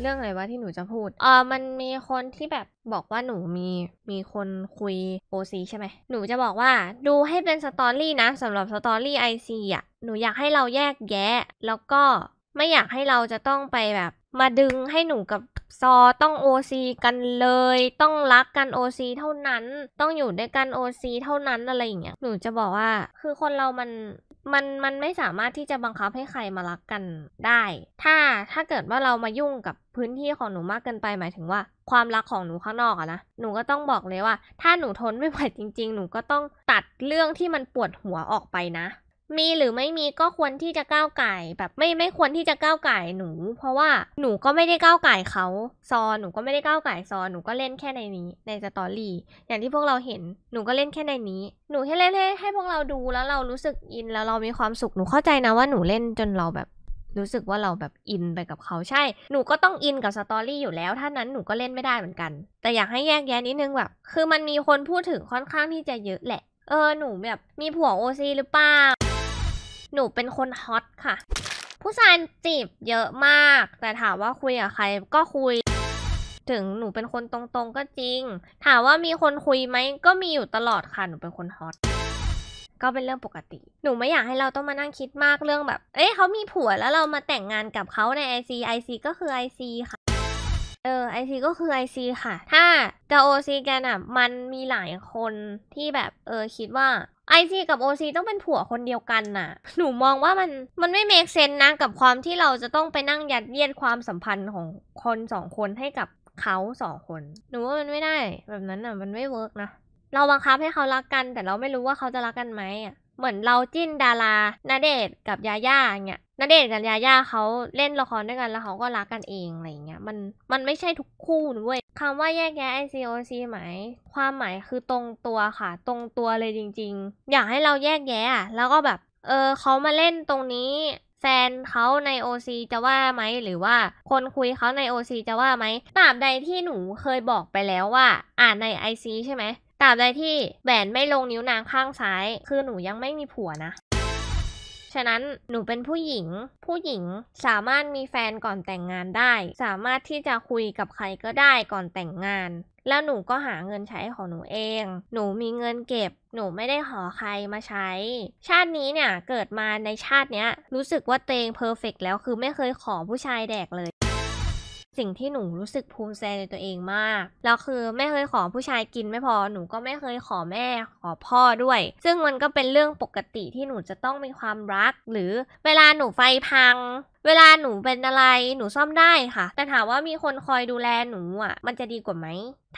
เรื่องอะไรวะที่หนูจะพูด เออมันมีคนที่แบบบอกว่าหนูมี มีคนคุยโอซีใช่ไหมหนูจะบอกว่าดูให้เป็นสตอรี่นะสำหรับสตอรี่ไอซีอ่ะ หนูอยากให้เราแยกแยะแล้วก็ไม่อยากให้เราจะต้องไปแบบมาดึงให้หนูกับซอต้องโอซีกันเลย ต้องรักกันโอซีเท่านั้นต้องอยู่ด้วยกันโอซีเท่านั้นอะไรอย่างเงี้ยหนูจะบอกว่าคือคนเรามันมันมันไม่สามารถที่จะบังคับให้ใครมารักกันได้ ถ้าถ้าเกิดว่าเรามายุ่งกับพื้นที่ของหนูมากเกินไปหมายถึงว่า ความรักของหนูข้างนอกอะนะหนูก็ต้องบอกเลยว่า ถ้าหนูทนไม่ไหวจริง ๆ หนูก็ต้องตัดเรื่องที่มันปวดหัวออกไปนะมีหรือไม่มีก็ควรที่จะก้าวไก่ แบบไม่ไม่ควรที่จะก้าวไก่หนู เพราะว่าหนูก็ไม่ได้ก้าวไก่เขา ซอนหนูก็ไม่ได้ก้าวไก่ซอนหนูก็เล่นแค่ในนี้ในสตอรี่อย่างที่พวกเราเห็นหนูก็เล่นแค่ในนี้ หนูแค่เล่นให้ให้พวกเราดูแล้วเรารู้สึกอินแล้วเรามีความสุขหนูเข้าใจนะว่าหนูเล่นจนเราแบบ รู้สึกว่าเราแบบอินไปกับเขาใช่หนูก็ต้องอินกับสตอรี่อยู่แล้วถ้านั้นหนูก็เล่นไม่ได้เหมือนกัน แต่อยากให้แยกแยะนิดนึงแบบคือมันมีคนพูดถึงค่อนข้างที่จะเยอะแหละ เออหนูแบบมีผัวโอซีหรือเปล่าหนูเป็นคนฮอตค่ะ ผู้ชายจีบเยอะมาก แต่ถามว่าคุยกับใคร ก็คุย ถึงหนูเป็นคนตรงๆก็จริง ถามว่ามีคนคุยไหม ก็มีอยู่ตลอดค่ะ หนูเป็นคนฮอตก็เป็นเรื่องปกติ หนูไม่อยากให้เราต้องมานั่งคิดมากเรื่องแบบ เอ๊ะเขามีผัวแล้วเรามาแต่งงานกับเขาใน IC IC ก็คือ IC ค่ะ เออ IC ก็คือ IC ค่ะ ถ้ากจะ OC กันอ่ะมันมีหลายคนที่แบบเออคิดว่าไอซีกับโอซีต้องเป็นผัวคนเดียวกันน่ะหนูมองว่ามัน มันไม่เมกเซนนะ กับความที่เราจะต้องไปนั่งยัดเยียดความสัมพันธ์ของคนสองคนให้กับเขาสองคน หนูว่ามันไม่ได้ แบบนั้นน่ะมันไม่เวิร์กนะ เราบังคับให้เขารักกัน แต่เราไม่รู้ว่าเขาจะรักกันไหมอ่ะเหมือนเราจิ้น ดารานาเดช กับยาย่าเนี่ยณเดชน์กับยาย่าเขาเล่นละครด้วยกันแล้วเขาก็รักกันเองอะไรเงี้ยมันมันไม่ใช่ทุกคู่นะเว้ยคำว่าแยกแยะ ICOC หมายความหมายคือตรงตัวค่ะ ตรงตัวเลยจริง ๆ อยากให้เราแยกแยะแล้วก็แบบเออเขามาเล่นตรงนี้แฟนเขาใน OC จะว่าไหมหรือว่าคนคุยเขาใน OC จะว่าไหมตราบใดที่หนูเคยบอกไปแล้วว่า อ่านใน IC ใช่ไหมตราบใดที่แหวนไม่ลงนิ้วนางข้างซ้าย คือหนูยังไม่มีผัวนะฉะนั้นหนูเป็นผู้หญิง ผู้หญิงสามารถมีแฟนก่อนแต่งงานได้ สามารถที่จะคุยกับใครก็ได้ก่อนแต่งงาน แล้วหนูก็หาเงินใช้ของหนูเอง หนูมีเงินเก็บ หนูไม่ได้ขอใครมาใช้ ชาตินี้เนี่ย เกิดมาในชาติเนี้ยรู้สึกว่าตัวเองเพอร์เฟกแล้ว คือไม่เคยขอผู้ชายแดกเลยสิ่งที่หนูรู้สึกภูมิใจในตัวเองมาก แล้วคือไม่เคยขอผู้ชายกินไม่พอ หนูก็ไม่เคยขอแม่ขอพ่อด้วย ซึ่งมันก็เป็นเรื่องปกติที่หนูจะต้องมีความรัก หรือเวลาหนูไฟพังเวลาหนูเป็นอะไรหนูซ่อมได้ค่ะ แต่ถามว่ามีคนคอยดูแลหนูอ่ะ มันจะดีกว่าไหม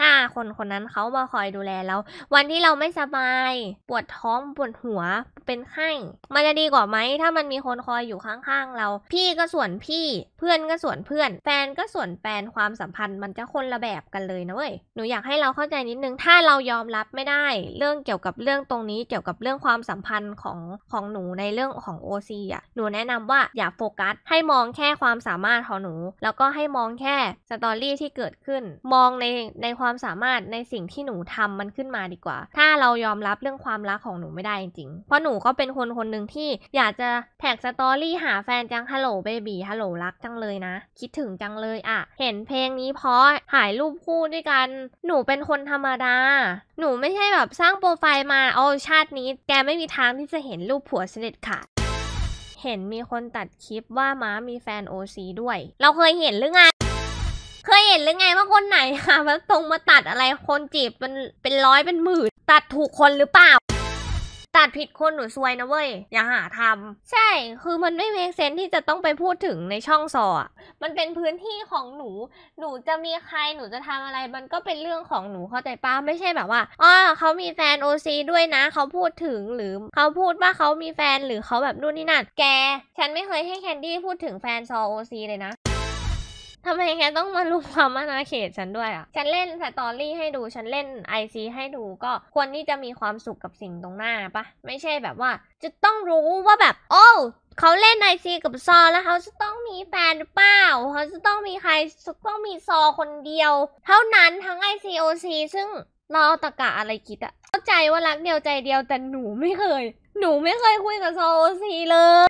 ถ้าคนคนนั้นเขามาคอยดูแลแล้ว วันที่เราไม่สบาย ปวดท้องปวดหัวเป็นไข้มันจะดีกว่าไหมถ้ามันมีคนคอยอยู่ข้างๆเรา พี่ก็ส่วนพี่เพื่อนก็ส่วนเพื่อน แฟนก็ส่วนแฟน ความสัมพันธ์มันจะคนละแบบกันเลยนะเว้ย หนูอยากให้เราเข้าใจนิดนึงถ้าเรายอมรับไม่ได้ เรื่องเกี่ยวกับเรื่องตรงนี้เกี่ยวกับเรื่องความสัมพันธ์ของของหนูในเรื่องของ OC อ่ะหนูแนะนำว่าอย่าโฟกัสให้มองแค่ความสามารถของหนูแล้วก็ให้มองแค่สตอรี่ที่เกิดขึ้น มองในในความสามารถในสิ่งที่หนูทำมันขึ้นมาดีกว่า ถ้าเรายอมรับเรื่องความรักของหนูไม่ได้จริงเพราะหนูก็เป็นคนคนหนึ่งที่อยากจะแท็กสตอรี่ หาแฟนจังฮัลโหลเบบีฮัลโหลรักจังเลยนะ คิดถึงจังเลยอะเห็นเพลงนี้เพราะถ่ายรูปคู่ด้วยกันหนูเป็นคนธรรมดาหนูไม่ใช่แบบสร้างโปรไฟล์มาโอ้ชาตินี้แกไม่มีทางที่จะเห็นรูปผัวเสดิทขาดเห็นมีคนตัดคลิปว่าม้ามีแฟนโอซีด้วย เราเคยเห็นหรือไง เคยเห็นหรือไงว่าคนไหนคะมาตรงมาตัดอะไรคนจีบมันเป็นร้อยเป็นหมื่นตัดถูกคนหรือเปล่าตัดผิดคนหนูซวยนะเว้ย อย่าหาทำ ใช่คือมันไม่เมกเซนที่จะต้องไปพูดถึงในช่องซออมันเป็นพื้นที่ของหนูหนูจะมีใครหนูจะทำอะไรมันก็เป็นเรื่องของหนูเข้าใจป้าไม่ใช่แบบว่าอ๋อเขามีแฟนโอซีด้วยนะ เขาพูดถึงหรือเขาพูดว่าเขามีแฟนหรือเขาแบบนู่นนี่นั่นแก ฉันไม่เคยให้แคนดี้พูดถึงแฟนซอโอซีเลยนะทำไมแกต้องมาลุกวามอาณาเขตฉันด้วยอ่ะ ฉันเล่นสตอรี่ให้ดู ฉันเล่นไอซีให้ดู ก็ควรที่จะมีความสุขกับสิ่งตรงหน้าปะไม่ใช่แบบว่าจะต้องรู้ว่าแบบ โอ้เขาเล่นไอซีกับซอแล้วเขาจะต้องมีแฟนหรือเปล่าเขาจะต้องมีใครต้องมีซอคนเดียวเท่านั้นทั้งไอซีโอซีซึ่งเราตะกะอะไรคิดอะเข้าใจว่ารักเดียวใจเดียวแต่หนูไม่เคย หนูไม่เคยคุยกับซอโอซีเลย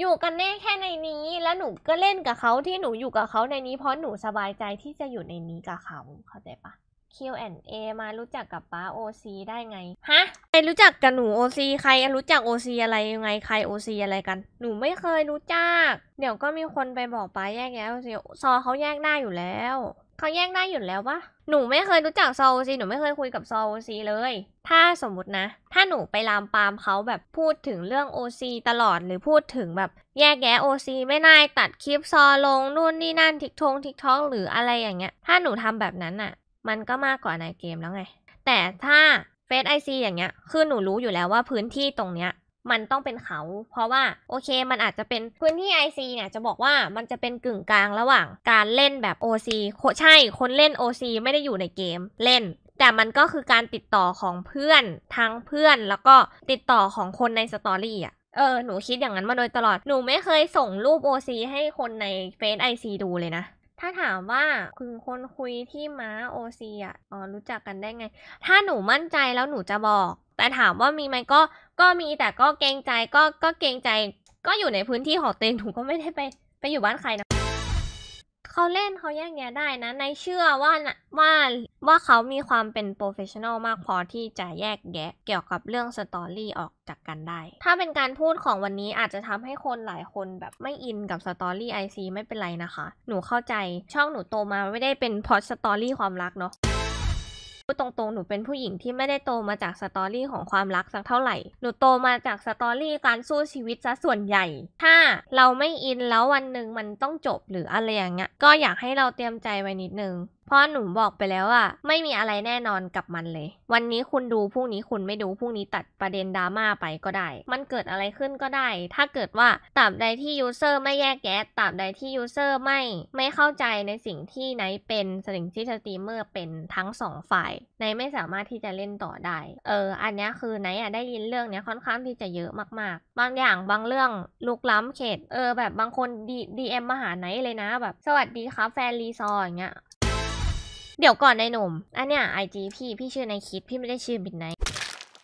อยู่กันแน่แค่ในนี้ แล้วหนูก็เล่นกับเขาที่หนูอยู่กับเขาในนี้เพราะหนูสบายใจที่จะอยู่ในนี้กับเขาเข้าใจปะ Q&A มารู้จักกับป้า OC ได้ไงฮะใครรู้จักกับหนู OC ใครรู้จัก OC อะไรยังไงใคร OC อะไรกัน หนูไม่เคยรู้จักเดี๋ยวก็มีคนไปบอกป้าแยกแยะ OC ซอเขาแยกได้อยู่แล้วเขาแยกได้อยู่แล้วปะหนูไม่เคยรู้จักโซลซี หนูไม่เคยคุยกับโซลซีเลย ถ้าสมมุตินะ ถ้าหนูไปลามปามเขาแบบพูดถึงเรื่องโอซีตลอดหรือพูดถึงแบบ แยกแยะซีไม่น่าตัดคลิปซอลงนู่นนี่นั่นทิกทงทิกทอกหรืออะไรอย่างเงี้ย ถ้าหนูทำแบบนั้นอะมันก็มากกว่าในเกมแล้วไง แต่ถ้าเฟซไอซีอย่างเงี้ย คือหนูรู้อยู่แล้วว่าพื้นที่ตรงเนี้ยมันต้องเป็นเขาเพราะว่า โอเคมันอาจจะเป็นพื้นที่ IC เนี่ยจะบอกว่ามันจะเป็นกึ่งกลางระหว่างการเล่นแบบ OC ใช่คนเล่น OC ไม่ได้อยู่ในเกม เล่น แต่มันก็คือการติดต่อของเพื่อน ทั้งเพื่อน แล้วก็ติดต่อของคนในสตอรี่อ่ะ เออ หนูคิดอย่างนั้นมาโดยตลอด หนูไม่เคยส่งรูป OC ให้คนในเฟซไอซีดูเลยนะถ้าถามว่าคือคนคุยที่ม้าโอซีอ่ะอ๋อรู้จักกันได้ไง ถ้าหนูมั่นใจแล้วหนูจะบอก แต่ถามว่ามีไหมก็ก็มีแต่ก็เกรงใจก็ก็เกรงใจก็อยู่ในพื้นที่ของต็นทอหนูก็ไม่ได้ไป ไปอยู่บ้านใครนะเขาเล่นเขาแยกแยะได้นะ ในเชื่อว่าว่าว่าเขามีความเป็นโปรเฟชชั่นอลมากพอที่จะแยกแยะ เกี่ยวกับเรื่องสตอรี่ออกจากกันได้ ถ้าเป็นการพูดของวันนี้อาจจะทำให้คนหลายคนแบบไม่อินกับสตอรี่ไอซีไม่เป็นไรนะคะ หนูเข้าใจช่องหนูโตมาไม่ได้เป็นพอสตอรี่ความรักเนาะดตรงๆ หนูเป็นผู้หญิงที่ไม่ได้โตมาจากสตอรี่ของความรักสักเท่าไหร่ หนูโตมาจากสตอรี่การสู้ชีวิตซะส่วนใหญ่ ถ้าเราไม่อินแล้ววันหนึ่งมันต้องจบหรืออะไรอย่างเงี้ย ก็อยากให้เราเตรียมใจไว้นิดนึงเพราะหนูบอกไปแล้วว่า ไม่มีอะไรแน่นอนกับมันเลย วันนี้คุณดูพรุ่งนี้คุณไม่ดูพรุ่งนี้ตัดประเด็นดราม่าไปก็ได้ มันเกิดอะไรขึ้นก็ได้ ถ้าเกิดว่าตราบใดที่ยูเซอร์ไม่แยกแยะตราบใดที่ยูเซอร์ไม่ไม่เข้าใจในสิ่งที่ไนเป็นสิ่งที่สตรีมเมอร์เป็นทั้งสองฝ่ายไนไม่สามารถที่จะเล่นต่อได้เอออันนี้คือไนอะได้ยินเรื่องเนี้ยค่อนข้างที่จะเยอะมากๆ บางอย่างบางเรื่องลุกล้ำเขต เออแบบบางคนดีดีเอ็มมาหาไนเลยนะ แบบ สวัสดีครับแฟนรีซออย่างเงี้ยเดี๋ยวก่อนนายหนุ่มอันเนี้ยไอจีพี่พี่ชื่อนายคิดพี่ไม่ได้ชื่อบินไน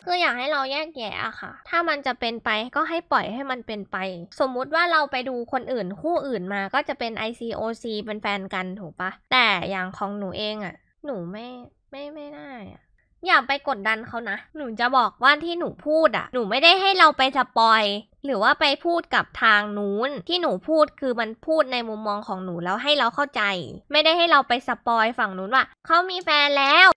คืออยากให้เราแยกแยะอะค่ะ ถ้ามันจะเป็นไปก็ให้ปล่อยให้มันเป็นไป สมมุติว่าเราไปดูคนอื่นคู่อื่นมาก็จะเป็น ICOC เป็นแฟนกันถูกปะ แต่อย่างของหนูเองอะหนูไม่ไม่ไม่ได้อะอย่าไปกดดันเขานะ หนูจะบอกว่าที่หนูพูดอะหนูไม่ได้ให้เราไปสปอย หรือว่าไปพูดกับทางนู้น ที่หนูพูดคือมันพูดในมุมมองของหนู แล้วให้เราเข้าใจ ไม่ได้ให้เราไปสปอยฝั่งนู้นว่าเขามีแฟนแล้ว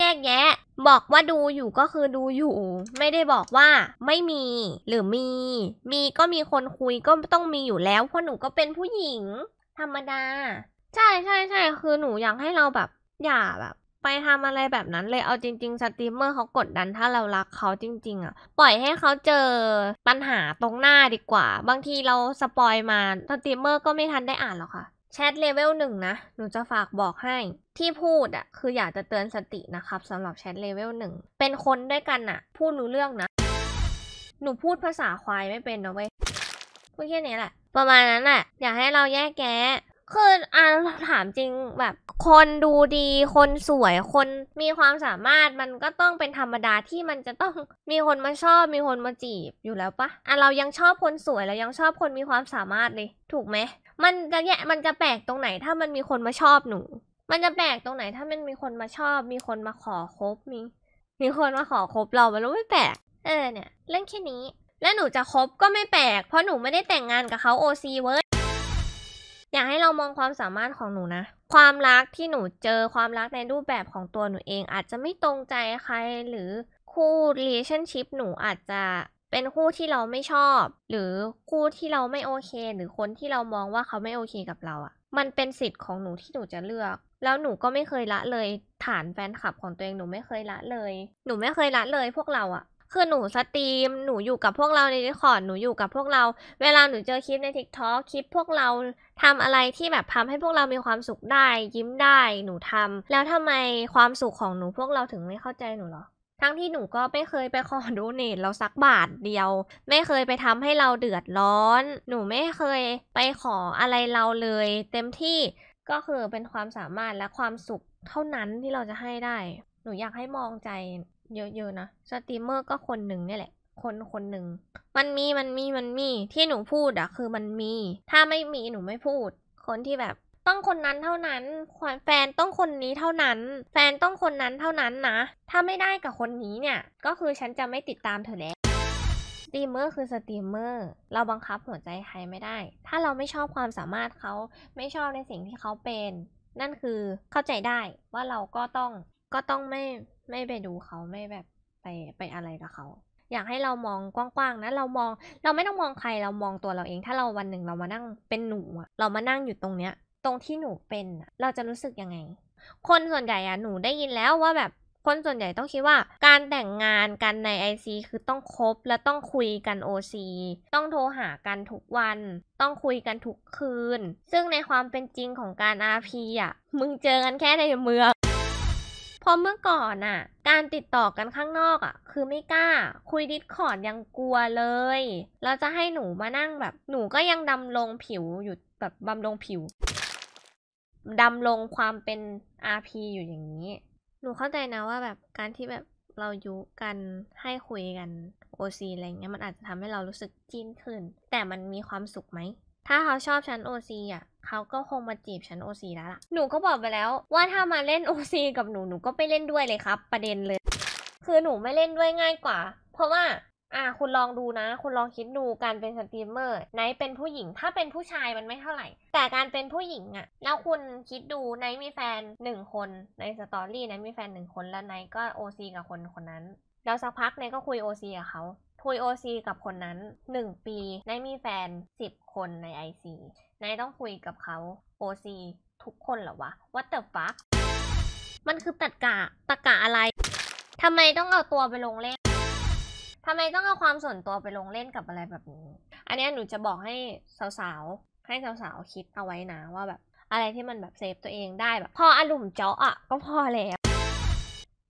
แยกแยะ บอกว่าดูอยู่ก็คือดูอยู่ ไม่ได้บอกว่า ไม่มี หรือมี มีก็มีคนคุยก็ต้องมีอยู่แล้ว เพราะหนูก็เป็นผู้หญิง ธรรมดา ใช่ใช่ใช่ คือหนูอยากให้เราแบบ อย่าแบบไปทำอะไรแบบนั้นเลย เอาจริงๆสตรีมเมอร์เขากดดันถ้าเรารักเขาจริง ๆ อ่ะ ปล่อยให้เขาเจอปัญหาตรงหน้าดีกว่า บางทีเราสปอยมาสตรีมเมอร์ก็ไม่ทันได้อ่านหรอกค่ะแชทเลเวลหนึ่งนะ หนูจะฝากบอกให้ที่พูดอ่ะคืออยากจะเตือนสตินะครับสำหรับแชทเลเวลหนึ่งเป็นคนด้วยกันอ่ะ พูดรู้เรื่องนะ หนูพูดภาษาควายไม่เป็นนะเว้ย พูดแค่นี้แหละ ประมาณนั้นแหละอยากให้เราแยกแยะคืออ่าถามจริงแบบคนดูดี คนสวยคนมีความสามารถ มันก็ต้องเป็นธรรมดาที่มันจะต้องมีคนมาชอบมีคนมาจีบอยู่แล้วปะอ่ะเรายังชอบคนสวยเรายังชอบคนมีความสามารถเลยถูกไหมมันจะแยะมันจะแปลกตรงไหนถ้ามันมีคนมาชอบหนู มันจะแปลกตรงไหนถ้ามันมีคนมาชอบ มีคนมาขอคบมี มีคนมาขอคบเรามันไม่แปลกเออเนี่ย เรื่องแค่นี้ แล้วหนูจะคบก็ไม่แปลกเพราะหนูไม่ได้แต่งงานกับเขาโอซีเว้ยอยากให้เรามองความสามารถของหนูนะ ความรักที่หนูเจอความรักในรูปแบบของตัวหนูเองอาจจะไม่ตรงใจใครหรือคู่ relationship หนูอาจจะเป็นคู่ที่เราไม่ชอบ หรือคู่ที่เราไม่โอเคหรือคนที่เรามองว่าเขาไม่โอเคกับเราอะมันเป็นสิทธิ์ของหนูที่หนูจะเลือก แล้วหนูก็ไม่เคยละเลยฐานแฟนคลับของตัวเองหนูไม่เคยละเลยหนูไม่เคยละเลยพวกเราอะคือหนูสตรีมหนูอยู่กับพวกเราในดิสคอร์ดหนูอยู่กับพวกเรา เวลาหนูเจอคลิปในทิกท็อกคลิปพวกเราทำอะไรที่แบบทำให้พวกเรามีความสุขได้ยิ้มได้ หนูทำ แล้วทำไมความสุขของหนูพวกเราถึงไม่เข้าใจหนูหรอ ทั้งที่หนูก็ไม่เคยไปขอดูเนตเราสักบาทเดียว ไม่เคยไปทำให้เราเดือดร้อน หนูไม่เคยไปขออะไรเราเลย เต็มที่ก็คือเป็นความสามารถและความสุขเท่านั้นที่เราจะให้ได้ หนูอยากให้มองใจเยอะๆนะ สตรีมเมอร์ก็คนหนึ่งนี่แหละคนคนหนึ่ง มันมีมันมีมันมีที่หนูพูดอะคือมันมีถ้าไม่มีหนูไม่พูด คนที่แบบต้องคนนั้นเท่านั้นแฟนต้องคนนี้เท่านั้น แฟนต้องคนนั้นเท่านั้นนะ ถ้าไม่ได้กับคนนี้เนี่ยก็คือฉันจะไม่ติดตามเธอแล้วสตรีมเมอร์คือสตรีมเมอร์เราบังคับหัวใจใครไม่ได้ ถ้าเราไม่ชอบความสามารถเขาไม่ชอบในสิ่งที่เขาเป็น นั่นคือเข้าใจได้ว่าเราก็ต้องก็ต้องไม่ไม่ไปดูเขาไม่แบบไปไปอะไรกับเขา อยากให้เรามองกว้างๆนะเรามอง เราไม่ต้องมองใครเรามองตัวเราเอง ถ้าเราวันหนึ่งเรามานั่งเป็นหนูอะเรามานั่งอยู่ตรงเนี้ย ตรงที่หนูเป็นเราจะรู้สึกยังไง คนส่วนใหญ่อะหนูได้ยินแล้วว่าแบบคนส่วนใหญ่ต้องคิดว่าการแต่งงานกันในไอซีคือต้องคบและต้องคุยกันโอซีต้องโทรหากันทุกวัน ต้องคุยกันทุกคืน ซึ่งในความเป็นจริงของการอาพีอะมึงเจอกันแค่ในเมืองพราะเมื่อก่อนอะการติดต่อกันข้างนอกอะคือไม่กล้า คุยดิสคอดยังกลัวเลย เราจะให้หนูมานั่งแบบ หนูก็ยังดำลงผิว อยู่แบบบำลงผิว ดำลงความเป็น RP อยู่อย่างนี้ หนูเข้าใจนะว่าแบบการที่แบบเรายุกันให้คุยกัน OC อะไรเงี้ย มันอาจจะทำให้เรารู้สึกจีนขึ้น แต่มันมีความสุขไหม ถ้าเขาชอบฉัน OC อ่ะเขาก็คงมาจีบฉันโอซีแล้วล่ะหนูก็บอกไปแล้วว่าถ้ามาเล่นโอซีกับหนูหนูก็ไปเล่นด้วยเลยครับ ประเด็นเลย คือหนูไม่เล่นด้วยง่ายกว่า เพราะว่า อ่ะคุณลองดูนะ คุณลองคิดดูการเป็นสตรีมเมอร์ไนเป็นผู้หญิง ถ้าเป็นผู้ชายมันไม่เท่าไหร่ แต่การเป็นผู้หญิงอะแล้วคุณคิดดูไนมีแฟนหนึ่งคนในสตอรี่ไนมีแฟนหนึ่งคนแล้วไนก็โอซีกับคนคนนั้น แล้วสักพักไนก็คุยโอซีกับเขา คุยโอซีกับคนนั้น1ปีไนมีแฟน10คนในไอซีนายต้องคุยกับเขาโอซีทุกคนเหรอวะวัตเตอร์ฟักมันคือตัดกะตะกะอะไรทำไมต้องเอาตัวไปลงเล่นทำไมต้องเอาความส่วนตัวไปลงเล่นกับอะไรแบบนี้ อันนี้หนูจะบอกให้สาวๆให้สาวๆคิดเอาไว้นะว่าแบบ อะไรที่มันแบบเซฟตัวเองได้แบบ พออารมณ์เจาะอ่ะก็พอแล้ว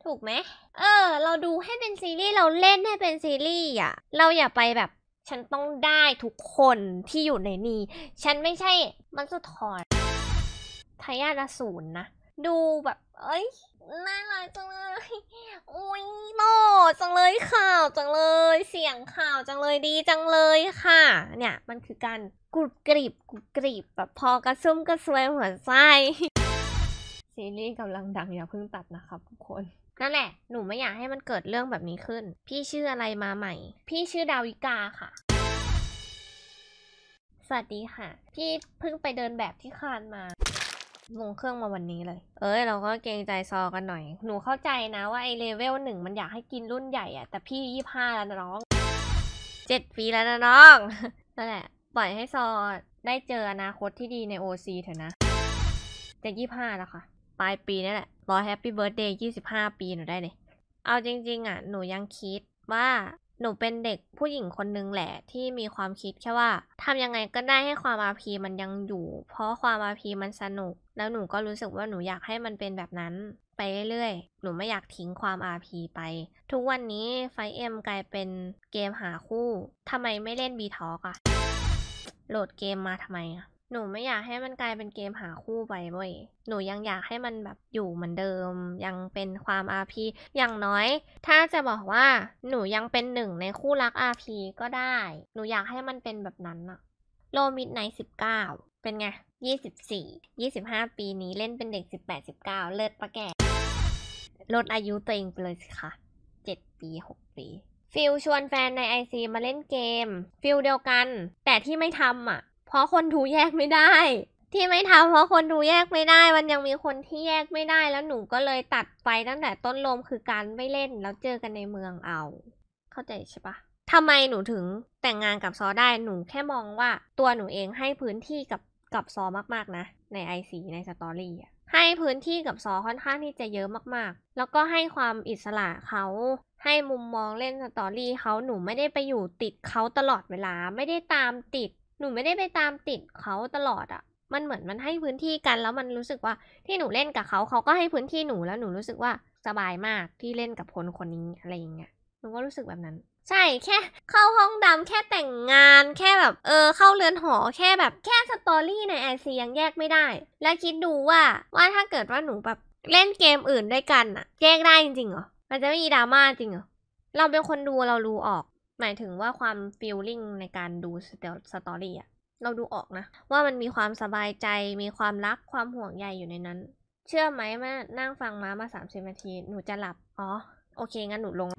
ถูกไหมเออ เราดูให้เป็นซีรีส์เราเล่นให้เป็นซีรีส์อ่ะ เราอย่าไปแบบฉันต้องได้ทุกคนที่อยู่ในนี้ ฉันไม่ใช่ มันสุดถอนทายาทศูนนะ ดูแบบ เอ้ย น่ารักจังเลย อุ้ยโนจังเลยข่าวจังเลย เสียงข่าวจังเลยดีจังเลยค่ะ เนี่ย มันคือการกรุบกริบ กรุบกริบแบบพอกระซุ่มกระซวยหัวใจซีรีส์กำลังดังอย่าเพิ่งตัดนะครับทุกคนนั่นแหละ หนูไม่อยากให้มันเกิดเรื่องแบบนี้ขึ้น พี่ชื่ออะไรมาใหม่ พี่ชื่อดาวิกาค่ะ สวัสดีค่ะ พี่เพิ่งไปเดินแบบที่คานมา ลงเครื่องมาวันนี้เลย เอ้ย เราก็เกรงใจซอกันหน่อย หนูเข้าใจนะว่าไอเลเวลหนึ่งมันอยากให้กินรุ่นใหญ่อะแต่พี่ยี่ห้าแล้วนะน้อง เจ็ดปีแล้วนะน้อง นั่นแหละ ปล่อยให้ซอได้เจออนาคตที่ดีในโอซีเถอะนะจะยี่ห้าแล้วค่ะปลายปีนี่แหละ รอแฮปปี้เบิร์ดเดย์ยี่สิบห้าปีหนูได้เลยเอาจริงๆ อ่ะ หนูยังคิดว่าหนูเป็นเด็กผู้หญิงคนนึงแหละที่มีความคิดแค่ว่า ทำยังไงก็ได้ให้ความอาพีมันยังอยู่ เพราะความอาพีมันสนุก แล้วหนูก็รู้สึกว่าหนูอยากให้มันเป็นแบบนั้น ไปเรื่อยๆ หนูไม่อยากทิ้งความอาพีไป ทุกวันนี้ไฟเอ็มกลายเป็นเกมหาคู่ทำไมไม่เล่น b t a อกอะโหลดเกมมาทำไมอะหนูไม่อยากให้มันกลายเป็นเกมหาคู่ไปเว้ยหนูยังอยากให้มันแบบอยู่เหมือนเดิม ยังเป็นความอาพีอย่างน้อย ถ้าจะบอกว่าหนูยังเป็นหนึ่งในคู่รักอาพีก็ได้ หนูอยากให้มันเป็นแบบนั้นอะโลมิดในสิบเก้าเป็นไงยี่สิบสี่ยี่สิบห้าปีนี้เล่นเป็นเด็กสิบแปดสิบเก้าเลิศปะแก่ ลดอายุตัวเองไปเลยสิคะเจ็ดปีหกปี ฟิลชวนแฟนในไอซีมาเล่นเกม ฟิลเดียวกัน แต่ที่ไม่ทำอ่ะพราะคนดูแยกไม่ได้ ที่ไม่ทำเพราะคนดูแยกไม่ได้ มันยังมีคนที่แยกไม่ได้ แล้วหนูก็เลยตัดไปตั้งแต่ต้นลมคือการไม่เล่นแล้วเจอกันในเมืองเอา เข้าใจใช่ปะทำไมหนูถึงแต่งงานกับซอได้หนูแค่มองว่า ตัวหนูเองให้พื้นที่กับกับซอมากๆนะ ในไอซีในสตอรี่อะให้พื้นที่กับซอค่อนข้างที่จะเยอะมากๆ แล้วก็ให้ความอิสระเขา ให้มุมมองเล่นสตอรี่เขาหนูไม่ได้ไปอยู่ติดเขาตลอดเวลาไม่ได้ตามติดหนูไม่ได้ไปตามติดเขาตลอดอะมันเหมือนมันให้พื้นที่กันแล้วมันรู้สึกว่าที่หนูเล่นกับเขาเขาก็ให้พื้นที่หนูแล้วหนูรู้สึกว่าสบายมากที่เล่นกับคนคนนี้อะไรอย่างเงี้ยหนูก็รู้สึกแบบนั้นใช่แค่ เข้าห้องดำแค่แต่งงานแค่แบบ เออ เข้าเรือนหอแค่แบบแค่สตอรี่ในแอซียังแยกไม่ได้แล้วคิดดูว่าว่าถ้าเกิดว่าหนูแบบเล่นเกมอื่นด้วยกันอะแยกได้จริงเหรอมันจะไม่มีดราม่าจริงเหรอเราเป็นคนดูเรารู้ออกหมายถึงว่าความฟีลลิ่งในการดูสตอรี่อะเราดูออกนะ ว่ามันมีความสบายใจมีความรักความห่วงใยอยู่ในนั้น เชื่อไหมม่นั่งฟังมามา 30 นาที หนูจะหลับ อ๋อ โอเคงั้นหนูลง